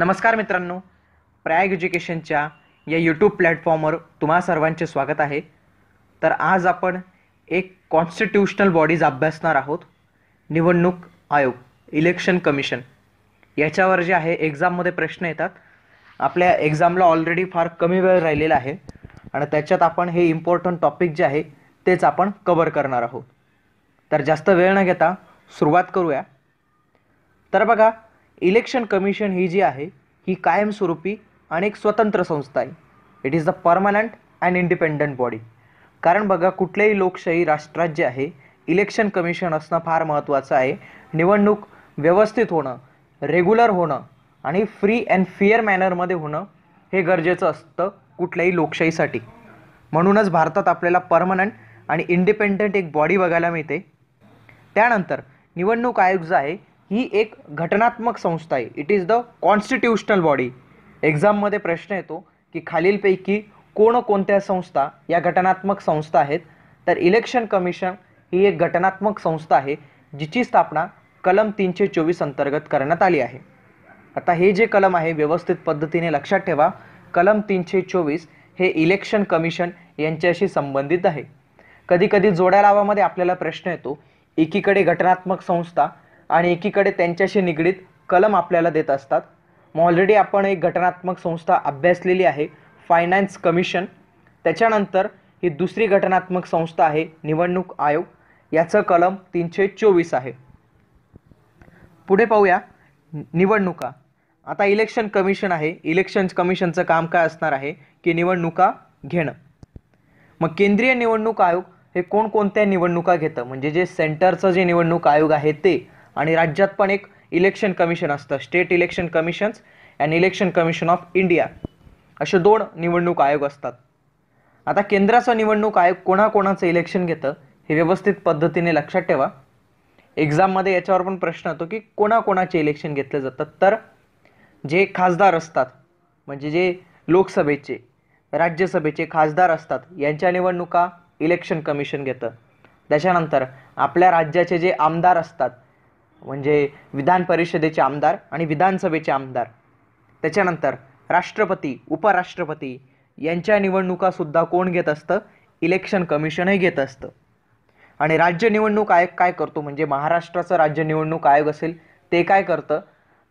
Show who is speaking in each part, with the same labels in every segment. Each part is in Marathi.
Speaker 1: नमस्कार मित्रांनो प्रॅग एज्युकेशनच्या या यूट्यूब प्लॅटफॉर्मवर तुम्हा सर्वांचे स्वागत आहे तर आज आपण एक कॉन्स्टिट्युशनल बॉडीज अभ्यासणार आहोत निवडणूक आयोग इलेक्शन कमिशन याच्यावर जे आहे एक्झाममध्ये प्रश्न येतात आपल्या एक्झामला ऑलरेडी फार कमी वेळ राहिलेला आहे आणि त्याच्यात आपण हे इम्पॉर्टंट टॉपिक जे आहे तेच आपण कवर करणार आहोत तर जास्त वेळ न घेता सुरुवात करूया तर बघा इलेक्शन कमिशन ही जी आहे ही कायमस्वरूपी आणि एक स्वतंत्र संस्था आहे it is the permanent and independent body कारण बघा कुठल्याही लोकशाही राष्ट्रात जे आहे इलेक्शन कमिशन असणं फार महत्त्वाचं आहे निवडणूक व्यवस्थित होणं रेग्युलर होणं आणि फ्री अँड फेअर मॅनरमध्ये होणं हे गरजेचं असतं कुठल्याही लोकशाहीसाठी म्हणूनच भारतात आपल्याला परमनंट आणि इंडिपेंडंट एक बॉडी बघायला मिळते त्यानंतर निवडणूक आयोग जो आहे ही एक घटनात्मक संस्था आहे it is the constitutional body एक्झाममध्ये प्रश्न येतो की खालीलपैकी कोण कोणत्या संस्था या घटनात्मक संस्था आहेत तर इलेक्शन कमिशन ही एक घटनात्मक संस्था आहे जिची स्थापना कलम तीनशे चोवीस अंतर्गत करण्यात आली आहे आता हे जे कलम आहे व्यवस्थित पद्धतीने लक्षात ठेवा कलम तीनशे चोवीस हे इलेक्शन कमिशन यांच्याशी संबंधित आहे कधीकधी जोड्या लावामध्ये आपल्याला प्रश्न येतो एकीकडे घटनात्मक संस्था आणि एकीकडे त्यांच्याशी निगडीत कलम आपल्याला देत असतात मग ऑलरेडी आपण एक घटनात्मक संस्था अभ्यासलेली आहे फायनान्स कमिशन त्याच्यानंतर ही दुसरी घटनात्मक संस्था आहे निवडणूक आयोग याचं कलम तीनशे चोवीस आहे पुढे पाहूया निवडणुका आता इलेक्शन कमिशन आहे इलेक्शन कमिशनचं काम काय असणार आहे की निवडणुका घेणं मग केंद्रीय निवडणूक आयोग हे कोणकोणत्या निवडणुका घेतं म्हणजे जे सेंटरचं जे निवडणूक आयोग आहे ते आणि राज्यात पण एक इलेक्शन कमिशन असतं state election commissions and election commission of India असे दोन निवडणूक आयोग असतात आता केंद्राचा निवडणूक आयोग कोणाकोणाचं इलेक्शन घेतं हे व्यवस्थित पद्धतीने लक्षात ठेवा एक्झाममध्ये याच्यावर पण प्रश्न होतो की कोणाकोणाचे इलेक्शन घेतले जातात तर जे खासदार असतात म्हणजे जे लोकसभेचे राज्यसभेचे खासदार असतात यांच्या निवडणुका इलेक्शन कमिशन घेतं त्याच्यानंतर आपल्या राज्याचे जे आमदार असतात म्हणजे विधान परिषदेचे आमदार आणि विधानसभेचे आमदार त्याच्यानंतर राष्ट्रपती उपराष्ट्रपती यांच्या निवडणुकासुद्धा कोण घेत असतं इलेक्शन कमिशनही घेत असतं आणि राज्य निवडणूक आयोग काय करतो म्हणजे महाराष्ट्राचं राज्य निवडणूक आयोग असेल ते काय करतं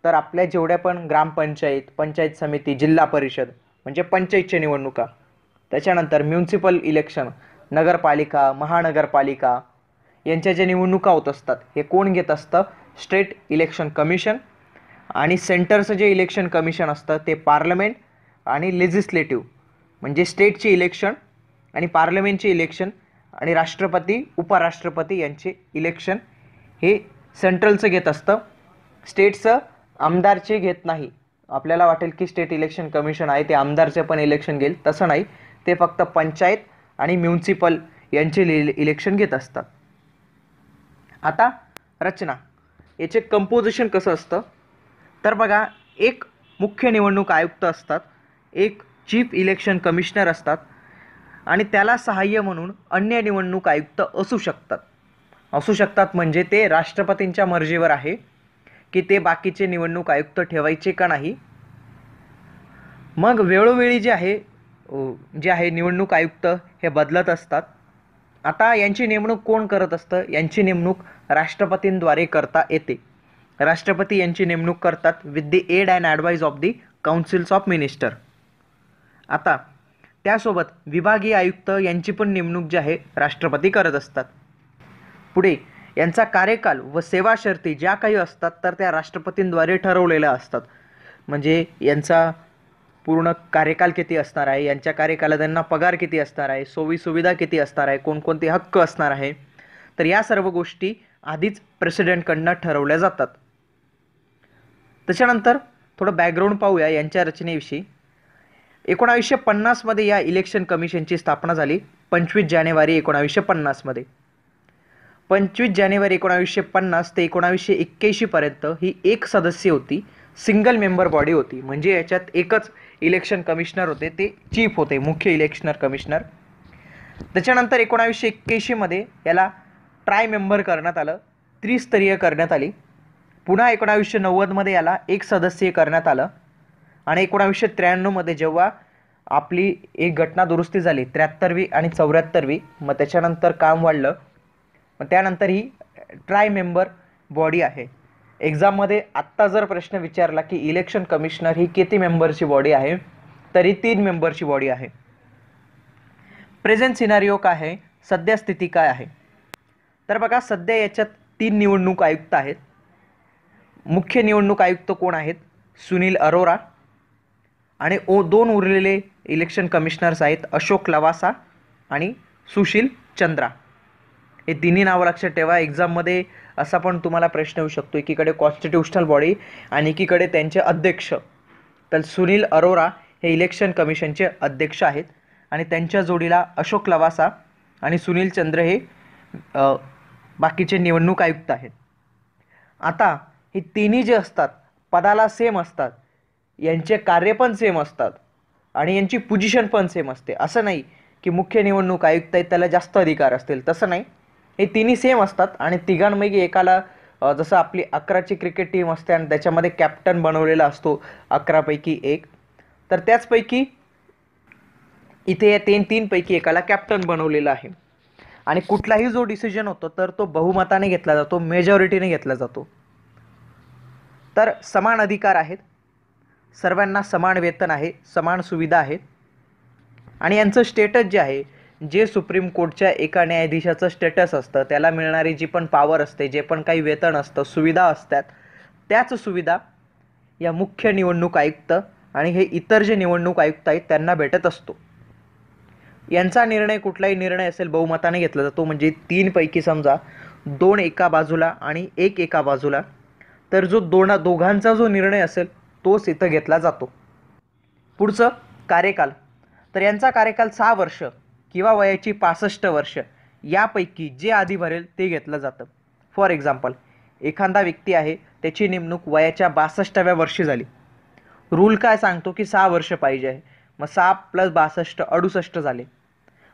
Speaker 1: तर आपल्या जेवढ्या पण ग्रामपंचायत पंचायत समिती जिल्हा परिषद म्हणजे पंचायतच्या निवडणुका त्याच्यानंतर म्युन्सिपल इलेक्शन नगरपालिका महानगरपालिका यांच्या ज्या निवडणुका होत असतात हे कोण घेत असतं स्टेट इलेक्शन कमिशन आणि सेंटरचं जे इलेक्शन कमिशन असतं ते पार्लमेंट आणि लेजिस्लेटिव्ह म्हणजे स्टेटचे इलेक्शन आणि पार्लमेंटचे इलेक्शन आणि राष्ट्रपती उपराष्ट्रपती यांचे इलेक्शन हे सेंट्रलचं घेत असतं स्टेटचं आमदारचे घेत नाही आपल्याला वाटेल की स्टेट इलेक्शन कमिशन आहे ते आमदारचे पण इलेक्शन घेईल तसं नाही ते फक्त पंचायत आणि म्युन्सिपल यांचे इलेक्शन घेत असतात आता रचना याचे कंपोजिशन कसं असतं तर बघा एक मुख्य निवडणूक आयुक्त असतात एक चीफ इलेक्शन कमिशनर असतात आणि त्याला सहाय्य म्हणून अन्य निवडणूक आयुक्त असू शकतात असू शकतात म्हणजे ते राष्ट्रपतींच्या मर्जीवर आहे की ते बाकीचे निवडणूक आयुक्त ठेवायचे का नाही मग वेळोवेळी जे आहे जे आहे निवडणूक आयुक्त हे बदलत असतात आता यांची नेमणूक कोण करत असतं यांची नेमणूक राष्ट्रपतींद्वारे करता येते राष्ट्रपती यांची नेमणूक करतात with the aid and advise of the councils of minister आता त्यासोबत विभागीय आयुक्त यांची पण नेमणूक जी आहे राष्ट्रपती करत असतात पुढे यांचा कार्यकाल व सेवा शर्ती ज्या काही असतात तर त्या राष्ट्रपतींद्वारे ठरवलेल्या असतात म्हणजे यांचा पूर्ण कार्यकाल किती असणार आहे यांच्या कार्यकालात त्यांना पगार किती असणार आहे सोयी सुविधा किती असणार आहे कोणकोणते हक्क असणार आहे तर या सर्व गोष्टी आधीच प्रेसिडेंटकडनं ठरवल्या जातात त्याच्यानंतर थोडं बॅकग्राऊंड पाहूया यांच्या रचनेविषयी एकोणावीसशे पन्नासमध्ये या इलेक्शन कमिशनची स्थापना झाली पंचवीस जानेवारी एकोणावीसशे पन्नासमध्ये पंचवीस जानेवारी एकोणावीसशे पन्नास ते एकोणावीसशे एक्क्याऐंशीपर्यंत ही एक सदस्य होती सिंगल मेंबर बॉडी होती म्हणजे याच्यात एकच इलेक्शन कमिशनर होते ते चीफ होते मुख्य इलेक्शनर कमिशनर त्याच्यानंतर एकोणावीसशे एक्क्याऐंशीमध्ये याला ट्राय मेंबर करण्यात आलं त्रिस्तरीय करण्यात आली पुन्हा एकोणावीसशे नव्वदमध्ये याला एक सदस्यीय करण्यात आलं आणि एकोणावीसशे त्र्याण्णवमध्ये जेव्हा आपली एक घटना दुरुस्ती झाली त्र्याहत्तरवी आणि चौऱ्याहत्तरवी मग त्याच्यानंतर काम वाढलं मग त्यानंतर ही ट्राय मेंबर बॉडी आहे एक्झाममध्ये आत्ता जर प्रश्न विचारला की इलेक्शन कमिशनर ही किती मेंबरची बॉडी आहे तरी तीन मेंबरची बॉडी आहे प्रेझेंट सिनारिओ काय आहे सध्या स्थिती काय आहे तर बघा सध्या याच्यात तीन निवडणूक आयुक्त आहेत मुख्य निवडणूक आयुक्त कोण आहेत सुनील अरोरा आणि ओ दोन उरलेले इलेक्शन कमिशनर्स आहेत अशोक लवासा आणि सुशील चंद्रा हे तिन्ही नावं लक्षात ठेवा एक्झाममध्ये असा पण तुम्हाला प्रश्न येऊ शकतो एकीकडे कॉन्स्टिट्युशनल बॉडी आणि एकीकडे त्यांचे अध्यक्ष तर सुनील अरोरा हे इलेक्शन कमिशनचे अध्यक्ष आहेत आणि त्यांच्या जोडीला अशोक लवासा आणि सुनील चंद्र हे बाकीचे निवडणूक आयुक्त आहेत आता हे तिन्ही जे असतात पदाला सेम असतात यांचे कार्य पण सेम असतात आणि यांची पोजिशन पण सेम असते असं नाही की मुख्य निवडणूक आयुक्त आहेत त्याला जास्त अधिकार असतील तसं नाही हे तिन्ही सेम असतात आणि तिघांपैकी एकाला जसं आपली अकराची क्रिकेट टीम असते आणि त्याच्यामध्ये कॅप्टन बनवलेला असतो अकरापैकी एक तर त्याचपैकी इथे या तीन तीनपैकी एकाला कॅप्टन बनवलेला आहे आणि कुठलाही जो डिसिजन होतो तर तो बहुमताने घेतला जातो मेजॉरिटीने घेतला जातो तर समान अधिकार आहेत सर्वांना समान वेतन आहे समान सुविधा आहे आणि यांचं स्टेटस जे आहे जे सुप्रीम कोर्टच्या एका न्यायाधीशाचं स्टेटस असतं त्याला मिळणारी जी पण पावर असते जे पण काही वेतन असतं सुविधा असतात त्याच सुविधा या मुख्य निवडणूक आयुक्त आणि हे इतर जे निवडणूक आयुक्त आहेत त्यांना भेटत असतो यांचा निर्णय कुठलाही निर्णय असेल बहुमताने घेतला जातो म्हणजे तीनपैकी समजा दोन एका बाजूला आणि एक एका बाजूला तर जो दोना दोघांचा जो निर्णय असेल तोच इथं घेतला जातो पुढचं कार्यकाल तर यांचा कार्यकाल सहा वर्ष किंवा वयाची पासष्ट वर्ष यापैकी जे आधी भरेल ते घेतलं जातं फॉर एक्झाम्पल एखादा व्यक्ती आहे त्याची नेमणूक वयाच्या बासष्टाव्या वर्षी झाली रूल काय सांगतो की सहा वर्ष पाहिजे आहे मग सहा प्लस बासष्ट अडुसष्ट झाले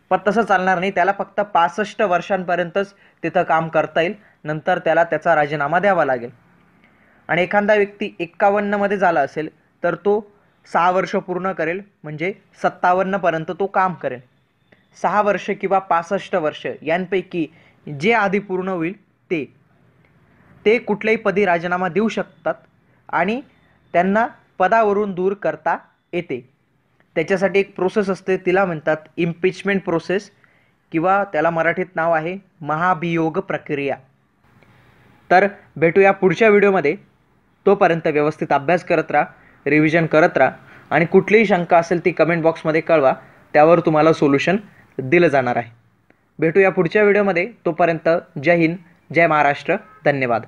Speaker 1: पण तसं चालणार नाही त्याला फक्त पासष्ट वर्षांपर्यंतच तिथं काम करता येईल नंतर त्याला त्याचा राजीनामा द्यावा लागेल आणि एखादा व्यक्ती एक्कावन्नमध्ये झाला असेल तर तो सहा वर्ष पूर्ण करेल म्हणजे सत्तावन्नपर्यंत तो काम करेल सहा वर्ष किंवा पासष्ट वर्ष यांपैकी जे आधी पूर्ण होईल ते ते कुठल्याही पदी राजीनामा देऊ शकतात आणि त्यांना पदावरून दूर करता येते त्याच्यासाठी एक प्रोसेस असते तिला म्हणतात इम्पिचमेंट प्रोसेस किंवा त्याला मराठीत नाव आहे महाभियोग प्रक्रिया तर भेटूया पुढच्या व्हिडिओमध्ये तोपर्यंत व्यवस्थित अभ्यास करत राहा रिव्हिजन करत राहा आणि कुठलीही शंका असेल ती कमेंट बॉक्समध्ये कळवा त्यावर तुम्हाला सोल्युशन दिलं जाणार आहे भेटूया पुढच्या व्हिडिओमध्ये तोपर्यंत जय हिंद जय महाराष्ट्र धन्यवाद